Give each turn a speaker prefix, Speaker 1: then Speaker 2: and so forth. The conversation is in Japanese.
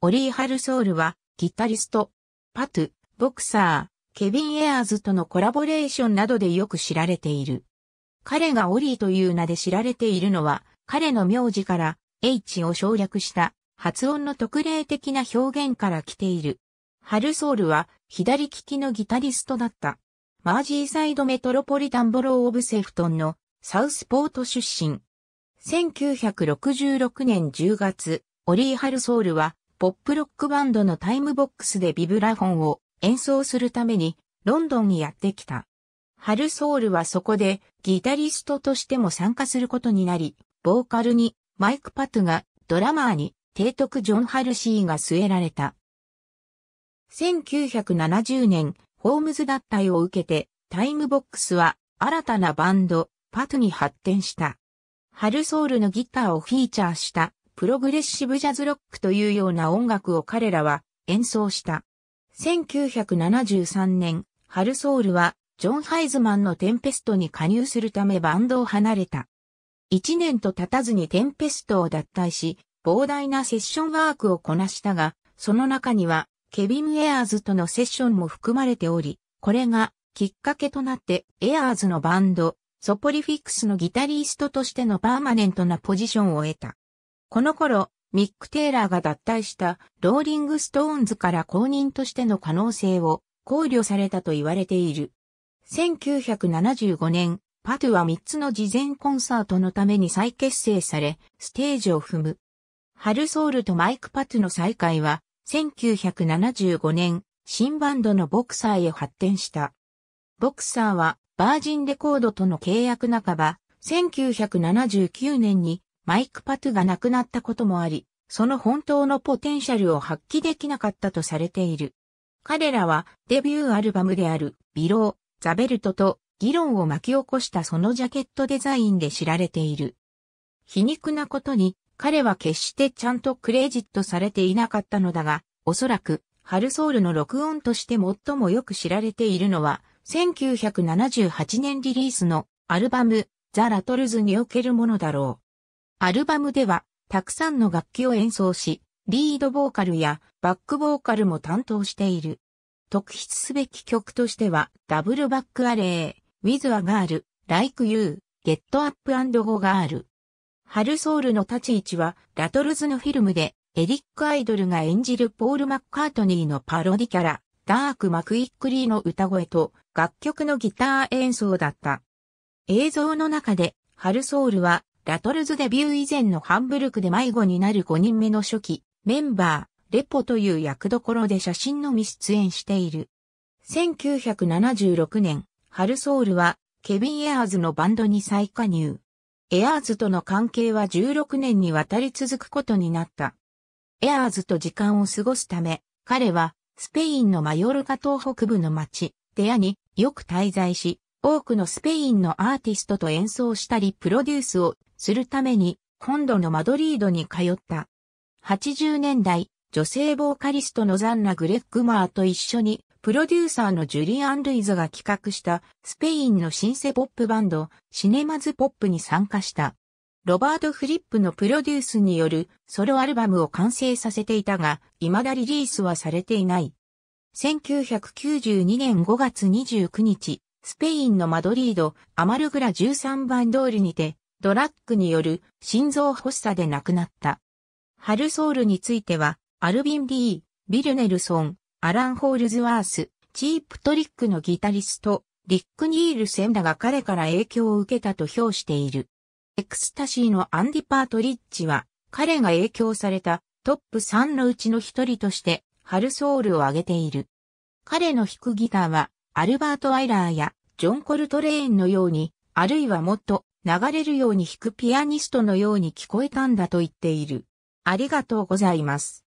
Speaker 1: オリー・ハルソールは、ギタリスト、パトゥ、ボクサー、ケビン・エアーズとのコラボレーションなどでよく知られている。彼がオリーという名で知られているのは、彼の名字から H を省略した発音の特例的な表現から来ている。ハルソールは左利きのギタリストだった。マージーサイドメトロポリタンボロー・オブ・セフトンのサウスポート出身。1966年10月、オリー・ハルソールはポップロックバンドのタイムボックスでビブラフォンを演奏するためにロンドンにやってきた。ハルソウルはそこでギタリストとしても参加することになり、ボーカルにマイク・パトがドラマーに提督ジョン・ハルシーが据えられた。1970年、ホームズ脱退を受けてタイムボックスは新たなバンド、パトに発展した。ハルソウルのギターをフィーチャーしたプログレッシブジャズロックというような音楽を彼らは演奏した。1973年、ハルソールは、ジョン・ハイズマンのテンペストに加入するためバンドを離れた。1年と経たずにテンペストを脱退し、膨大なセッションワークをこなしたが、その中には、ケビン・エアーズとのセッションも含まれており、これがきっかけとなってエアーズのバンド、ソポリフィックスのギタリストとしてのパーマネントなポジションを得た。この頃、ミック・テイラーが脱退したローリング・ストーンズから公認としての可能性を考慮されたと言われている。1975年、パトゥは3つの事前コンサートのために再結成され、ステージを踏む。ハルソウルとマイク・パトゥの再会は、1975年、新バンドのボクサーへ発展した。ボクサーは、バージンレコードとの契約半ば、1979年にマイク・パトゥが亡くなったこともあり、その本当のポテンシャルを発揮できなかったとされている。彼らはデビューアルバムであるビロー、ザベルトと議論を巻き起こしたそのジャケットデザインで知られている。皮肉なことに彼は決してちゃんとクレジットされていなかったのだが、おそらくハルソウルの録音として最もよく知られているのは、1978年リリースのアルバムザ・ラトルズにおけるものだろう。アルバムでは、たくさんの楽器を演奏し、リードボーカルやバックボーカルも担当している。特筆すべき曲としては、ダブルバックアレー、ウィズ・ア・ガール、ライク・ユー、ゲット・アップ・ゴ Up a n ハルソウルの立ち位置は、ラトルズのフィルムで、エリック・アイドルが演じるポール・マッカートニーのパロディキャラ、ダーク・マクイックリーの歌声と、楽曲のギター演奏だった。映像の中で、ハルソウルはラトルズデビュー以前のハンブルクで迷子になる5人目の初期、メンバー、レポという役どころで写真のみ出演している。1976年、ハルソールは、ケビン・エアーズのバンドに再加入。エアーズとの関係は16年にわたり続くことになった。エアーズと時間を過ごすため、彼は、スペインのマヨルカ東北部の町、デアによく滞在し、多くのスペインのアーティストと演奏したりプロデュースをするために、今度のマドリードに通った。80年代、女性ボーカリストのザンナ・グレッグマーと一緒に、プロデューサーのジュリアン・ルイズが企画したスペインのシンセポップバンドシネマズ・ポップに参加した。ロバート・フリップのプロデュースによるソロアルバムを完成させていたが、未だリリースはされていない。1992年5月29日、スペインのマドリード、アマルグラ13番通りにて、ドラッグによる心臓発作で亡くなった。ハルソールについては、アルビン・リー、ビルネルソン、アラン・ホールズワース、チープトリックのギタリスト、リック・ニール・センダが彼から影響を受けたと評している。エクスタシーのアンディ・パートリッチは、彼が影響されたトップ3のうちの一人として、ハルソールを挙げている。彼の弾くギターは、アルバート・アイラーやジョン・コルトレーンのように、あるいはもっと流れるように弾くピアニストのように聞こえたんだと言っている。ありがとうございます。